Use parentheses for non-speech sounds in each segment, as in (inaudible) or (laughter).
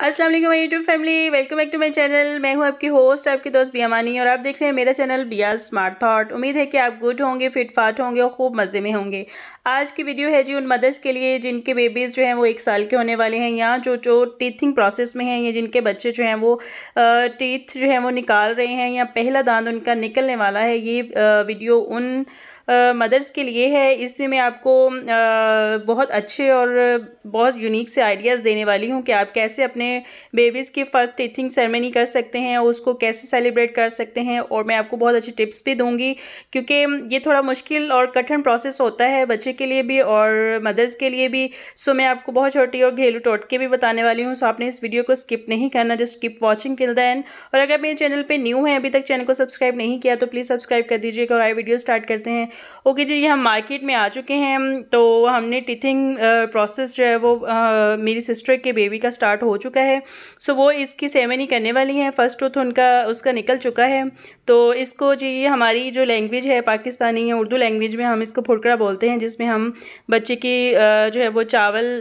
अस्सलाम वालेकुम my YouTube family welcome back to my channel मैं हूं आपकी होस्ट आपकी दोस्त बियामानी और आप देख रहे हैं मेरा चैनल बिया स्मार्ट थॉट उम्मीद है कि आप गुड होंगे फिट फाट होंगे और खूब मज़े में होंगे आज की वीडियो है जी उन मदर्स के लिए जिनके बेबीज़ जो हैं वो एक साल के होने वाले हैं या जो जो टीथिंग प्रोसेस में हैं या जिनके बच्चे जो हैं वो टीथ जो हैं वो निकाल रहे हैं या पहला दांत उनका निकलने वाला है ये वीडियो उन मदर्स के लिए है इसमें मैं आपको आ, बहुत अच्छे और बहुत यूनिक से आइडियाज़ देने वाली हूँ कि आप कैसे अपने बेबीज़ की फ़र्स्ट टीथिंग सेरेमनी कर सकते हैं और उसको कैसे सेलिब्रेट कर सकते हैं और मैं आपको बहुत अच्छी टिप्स भी दूँगी क्योंकि ये थोड़ा मुश्किल और कठिन प्रोसेस होता है बच्चे के लिए भी और मदर्स के लिए भी सो मैं आपको बहुत छोटी और घेलू टोटके भी बताने वाली हूँ सो आपने इस वीडियो को स्किप नहीं करना just keep watching till then और अगर मेरे चैनल पर न्यू है अभी तक चैनल को सब्सक्राइब नहीं किया तो प्लीज़ सब्सक्राइब कर दीजिएगा और आई वीडियो स्टार्ट करते हैं ओके जी ये हम मार्केट में आ चुके हैं तो हमने टीथिंग प्रोसेस जो है वो आ, मेरी सिस्टर के बेबी का स्टार्ट हो चुका है सो वो इसकी सेवन ही करने वाली हैं फ़र्स्ट टूथ उनका उसका निकल चुका है तो इसको जी हमारी जो लैंग्वेज है पाकिस्तानी है उर्दू लैंग्वेज में हम इसको फुटकरा बोलते हैं जिसमें हम बच्चे की जो है वो चावल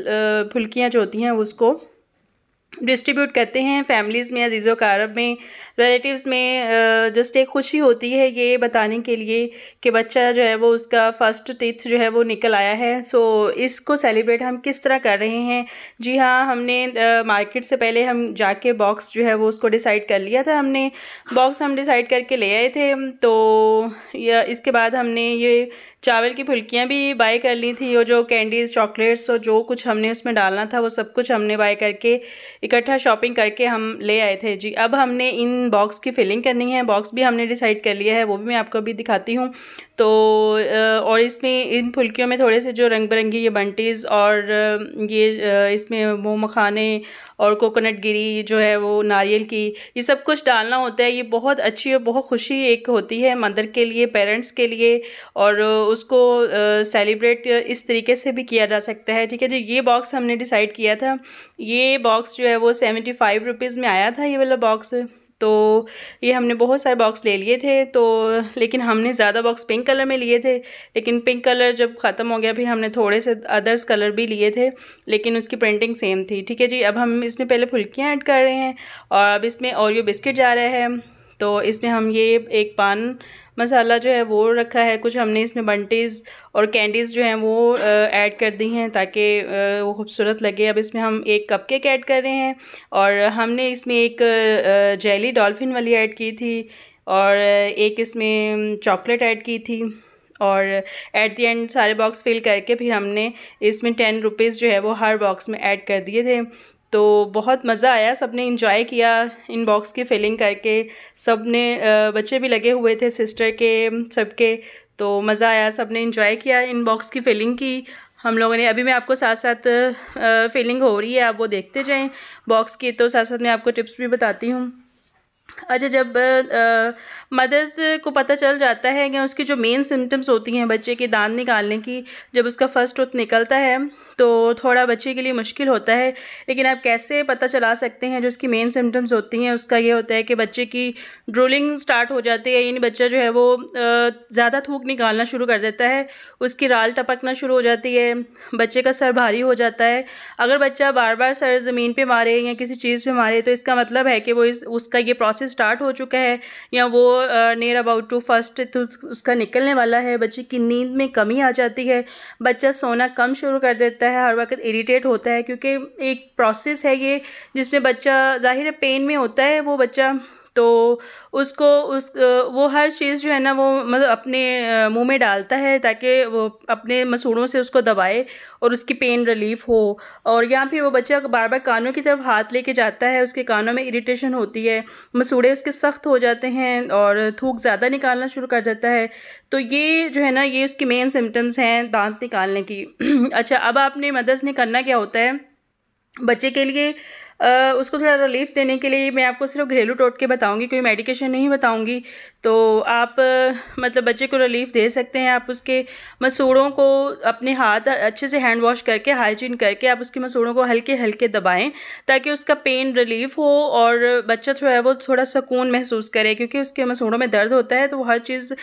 फुल्कियाँ जो होती हैं उसको डिस्ट्रीब्यूट करते हैं फैमिलीज़ में अजीज़ो कारब में रिलेटिव्स में जस्ट एक खुशी होती है ये बताने के लिए कि बच्चा जो है वो उसका फ़र्स्ट टिथ जो है वो निकल आया है सो इसको सेलिब्रेट हम किस तरह कर रहे हैं जी हाँ हमने मार्केट से पहले हम जाके बॉक्स जो है वो उसको डिसाइड कर लिया था हमने बॉक्स हम डिसाइड करके ले आए थे तो या इसके बाद हमने ये चावल की फुल्कियाँ भी बाई कर ली थी और जो कैंडीज़ चॉकलेट्स और जो कुछ हमने उसमें डालना था वो सब कुछ हमने बाय करके इकट्ठा शॉपिंग करके हम ले आए थे जी अब हमने इन बॉक्स की फिलिंग करनी है बॉक्स भी हमने डिसाइड कर लिया है वो भी मैं आपको अभी दिखाती हूँ तो और इसमें इन फुल्कियों में थोड़े से जो रंग बिरंगी ये बंटीज़ और ये इसमें मखाने और कोकोनट गिरी जो है वो नारियल की ये सब कुछ डालना होता है ये बहुत अच्छी और बहुत खुशी एक होती है मदर के लिए पेरेंट्स के लिए और उसको सेलिब्रेट इस तरीके से भी किया जा सकता है ठीक है जो ये बॉक्स हमने डिसाइड किया था ये बॉक्स जो है वो सेवेंटी फाइव रुपीज़ में आया था ये वाला बॉक्स तो ये हमने बहुत सारे बॉक्स ले लिए थे तो लेकिन हमने ज़्यादा बॉक्स पिंक कलर में लिए थे लेकिन पिंक कलर जब ख़त्म हो गया फिर हमने थोड़े से अदर्स कलर भी लिए थे लेकिन उसकी प्रिंटिंग सेम थी ठीक है जी अब हम इसमें पहले फुल्कियाँ ऐड कर रहे हैं और अब इसमें ओरियो बिस्किट जा रहा है तो इसमें हम ये एक पान मसाला जो है वो रखा है कुछ हमने इसमें बंटीज़ और कैंडीज़ जो हैं वो ऐड कर दी हैं ताकि वो खूबसूरत लगे अब इसमें हम एक कप केक ऐड कर रहे हैं और हमने इसमें एक जेली डॉल्फिन वाली ऐड की थी और एक इसमें चॉकलेट ऐड की थी और एट दी एंड सारे बॉक्स फिल करके फिर हमने इसमें टेन रुपीज़ जो है वो हर बॉक्स में ऐड कर दिए थे तो बहुत मज़ा आया सब ने इन्जॉय किया इन बॉक्स की फिलिंग करके सब ने बच्चे भी लगे हुए थे सिस्टर के सबके तो मज़ा आया सब ने इन्जॉय किया इन बॉक्स की फिलिंग की हम लोगों ने अभी मैं आपको साथ साथ फीलिंग हो रही है आप वो देखते जाएं बॉक्स की तो साथ साथ मैं आपको टिप्स भी बताती हूँ अच्छा जब मदर्स को पता चल जाता है कि उसकी जो मेन सिम्टम्स होती हैं बच्चे के दांत निकालने की जब उसका फर्स्ट टूथ निकलता है तो थोड़ा बच्चे के लिए मुश्किल होता है लेकिन आप कैसे पता चला सकते हैं जो इसकी मेन सिम्टम्स होती हैं उसका ये होता है कि बच्चे की ड्रोलिंग स्टार्ट हो जाती है यानी बच्चा जो है वो ज़्यादा थूक निकालना शुरू कर देता है उसकी राल टपकना शुरू हो जाती है बच्चे का सर भारी हो जाता है अगर बच्चा बार बार सर ज़मीन पर मारे या किसी चीज़ पर मारे तो इसका मतलब है कि वो इस उसका ये प्रोसेस स्टार्ट हो चुका है या वो नियर अबाउट टू फर्स्ट तो उसका निकलने वाला है बच्चे की नींद में कमी आ जाती है बच्चा सोना कम शुरू कर देता रहता है हर वक्त इरीटेट होता है क्योंकि एक प्रोसेस है ये जिसमें बच्चा ज़ाहिर है पेन में होता है वो बच्चा तो उसको उस वो हर चीज़ जो है ना वो मतलब अपने मुंह में डालता है ताकि वो अपने मसूड़ों से उसको दबाए और उसकी पेन रिलीफ हो और या फिर वो बच्चा बार बार कानों की तरफ हाथ लेके जाता है उसके कानों में इरिटेशन होती है मसूड़े उसके सख्त हो जाते हैं और थूक ज़्यादा निकालना शुरू कर जाता है तो ये जो है ना ये उसकी मेन सिम्टम्स हैं दांत निकालने की (clears throat) अच्छा अब आपने मदर्स ने करना क्या होता है बच्चे के लिए उसको थोड़ा रिलीफ देने के लिए मैं आपको सिर्फ घरेलू टोटके बताऊंगी कोई मेडिकेशन नहीं बताऊंगी तो आप मतलब बच्चे को रिलीफ दे सकते हैं आप उसके मसूड़ों को अपने हाथ अच्छे से हैंड वॉश करके हाइजीन करके आप उसके मसूड़ों को हल्के हल्के दबाएं ताकि उसका पेन रिलीफ हो और बच्चा जो है वो थोड़ा सुकून महसूस करे क्योंकि उसके मसूड़ों में दर्द होता है तो वो हर चीज़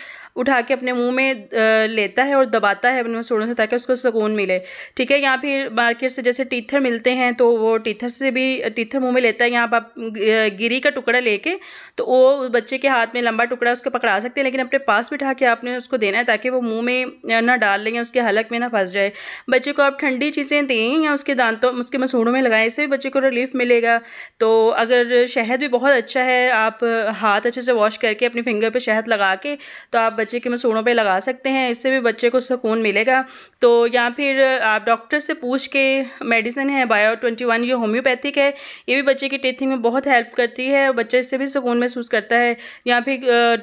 उठा के अपने मुँह में लेता है और दबाता है अपने मसूड़ों से ताकि उसको सुकून मिले ठीक है या फिर मार्केट से जैसे टीथर मिलते हैं तो वो टीथर से भी तीतर मुंह में लेता है यहाँ आप गिरी का टुकड़ा लेके तो वो बच्चे के हाथ में लंबा टुकड़ा उसको पकड़ा सकते हैं लेकिन अपने पास बिठा के आपने उसको देना है ताकि वो मुंह में ना डाल लें या उसके हलक में ना फंस जाए बच्चे को आप ठंडी चीज़ें दें या उसके दांतों उसके मसूड़ों में लगाएं इससे बच्चे को रिलीफ मिलेगा तो अगर शहद भी बहुत अच्छा है आप हाथ अच्छे से वॉश करके अपने फिंगर पर शहद लगा के तो आप बच्चे के मसूड़ों पर लगा सकते हैं इससे भी बच्चे को सुकून मिलेगा तो या फिर आप डॉक्टर से पूछ के मेडिसिन है बायो ट्वेंटी वन ये होम्योपैथिक है है ये भी बच्चे की टीथिंग में बहुत हेल्प करती है और बच्चा इससे भी सुकून महसूस करता है यहाँ पे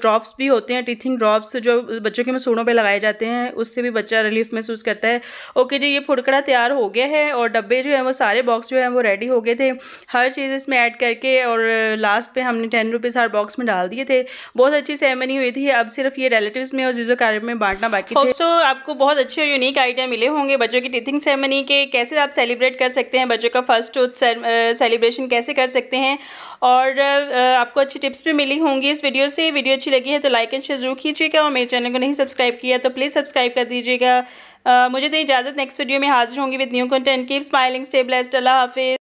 ड्रॉप्स भी होते हैं टीथिंग ड्रॉप्स जो बच्चों के मसूड़ों पर लगाए जाते हैं उससे भी बच्चा रिलीफ महसूस करता है ओके जी ये फुटकड़ा तैयार हो गया है और डब्बे जो है वो सारे बॉक्स जो है वो रेडी हो गए थे हर चीज़ इसमें ऐड करके और लास्ट पर हमने टेन रुपीज़ हर बॉक्स में डाल दिए थे बहुत अच्छी सेमनी हुई थी अब सिर्फ ये रिलेटिव में और जीजो कार्य में बांटना बाकी था सो आपको बहुत अच्छे और यूनिक आइडिया मिले होंगे बच्चों की टीथिंग सेमनी के कैसे आप सेलिब्रेट कर सकते हैं बच्चों का फर्स्ट टूथ सेलिब्रेशन कैसे कर सकते हैं और आपको अच्छी टिप्स भी मिली होंगी इस वीडियो से वीडियो अच्छी लगी है तो लाइक एंड शेयर जरूर कीजिएगा और मेरे चैनल को नहीं सब्सक्राइब किया तो प्लीज़ सब्सक्राइब कर दीजिएगा मुझे तो इजाज़त नेक्स्ट वीडियो में हाजिर होंगी with new content keep smiling stay Allah हाफिज़